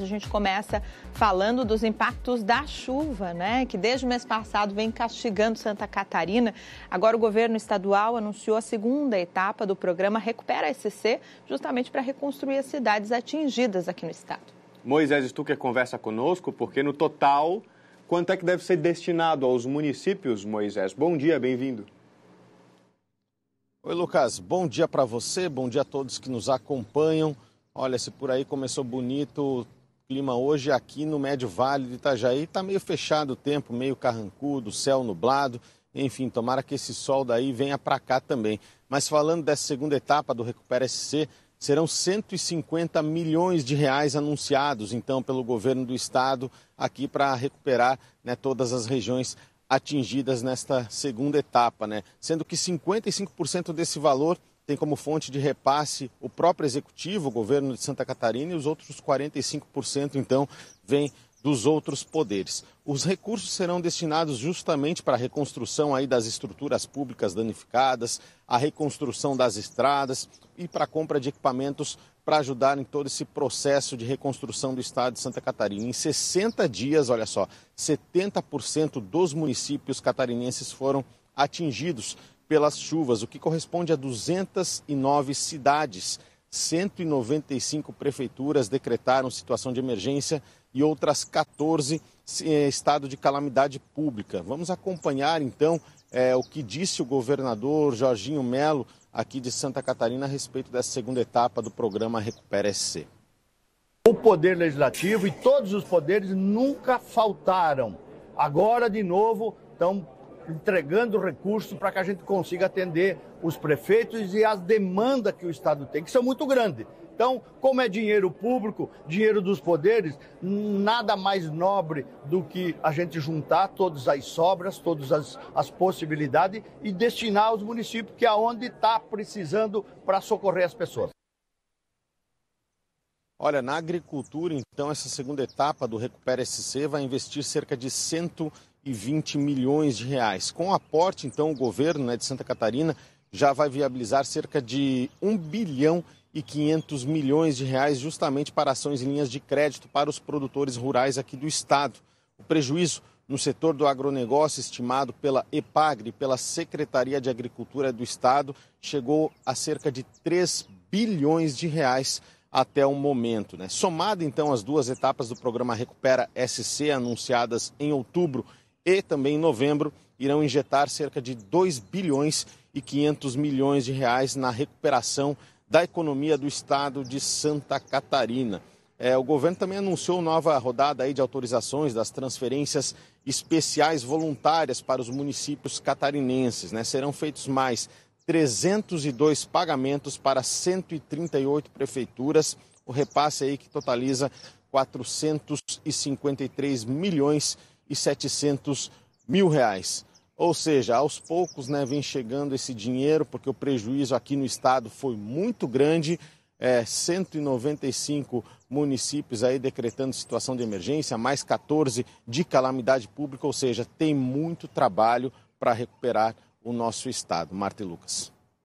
A gente começa falando dos impactos da chuva, né? Que desde o mês passado vem castigando Santa Catarina. Agora o governo estadual anunciou a segunda etapa do programa Recupera SC, justamente para reconstruir as cidades atingidas aqui no estado. Moisés Stucker conversa conosco, porque no total, quanto é que deve ser destinado aos municípios, Moisés? Bom dia, bem-vindo. Oi, Lucas. Bom dia para você, bom dia a todos que nos acompanham. Olha, se por aí começou bonito, clima hoje aqui no Médio Vale de Itajaí. Está meio fechado o tempo, meio carrancudo, céu nublado. Enfim, tomara que esse sol daí venha para cá também. Mas falando dessa segunda etapa do Recupera SC, serão 150 milhões de reais anunciados, então, pelo governo do estado aqui para recuperar né, todas as regiões atingidas nesta segunda etapa, né? Sendo que 55% desse valor tem como fonte de repasse o próprio executivo, o governo de Santa Catarina, e os outros 45%, então, vem dos outros poderes. Os recursos serão destinados justamente para a reconstrução aí das estruturas públicas danificadas, a reconstrução das estradas e para a compra de equipamentos para ajudar em todo esse processo de reconstrução do estado de Santa Catarina. Em 60 dias, olha só, 70% dos municípios catarinenses foram atingidos pelas chuvas, o que corresponde a 209 cidades. 195 prefeituras decretaram situação de emergência e outras 14 eh, estado de calamidade pública. Vamos acompanhar então é, o que disse o governador Jorginho Melo aqui de Santa Catarina a respeito dessa segunda etapa do programa Recupera SC. O poder legislativo e todos os poderes nunca faltaram. Agora, de novo, estão entregando recursos para que a gente consiga atender os prefeitos e as demandas que o Estado tem, que são muito grandes. Então, como é dinheiro público, dinheiro dos poderes, nada mais nobre do que a gente juntar todas as sobras, todas as, as possibilidades e destinar aos municípios, que é onde está precisando para socorrer as pessoas. Olha, na agricultura, então, essa segunda etapa do Recupera SC vai investir cerca de 100 120 milhões de reais. Com aporte, então, o governo né, de Santa Catarina já vai viabilizar cerca de 1 bilhão e 500 milhões de reais justamente para ações e linhas de crédito para os produtores rurais aqui do estado. O prejuízo no setor do agronegócio, estimado pela EPAGRE, pela Secretaria de Agricultura do Estado, chegou a cerca de 3 bilhões de reais até o momento. Né? Somado então as duas etapas do programa Recupera SC, anunciadas em outubro e também em novembro irão injetar cerca de 2 bilhões e 500 milhões de reais na recuperação da economia do estado de Santa Catarina. É, o governo também anunciou nova rodada aí de autorizações das transferências especiais voluntárias para os municípios catarinenses. Né? Serão feitos mais 302 pagamentos para 138 prefeituras. O repasse aí que totaliza 453 milhões de e 700 mil reais. Ou seja, aos poucos né, vem chegando esse dinheiro, porque o prejuízo aqui no estado foi muito grande. É, 195 municípios aí decretando situação de emergência, mais 14 de calamidade pública, ou seja, tem muito trabalho para recuperar o nosso estado. Marta e Lucas.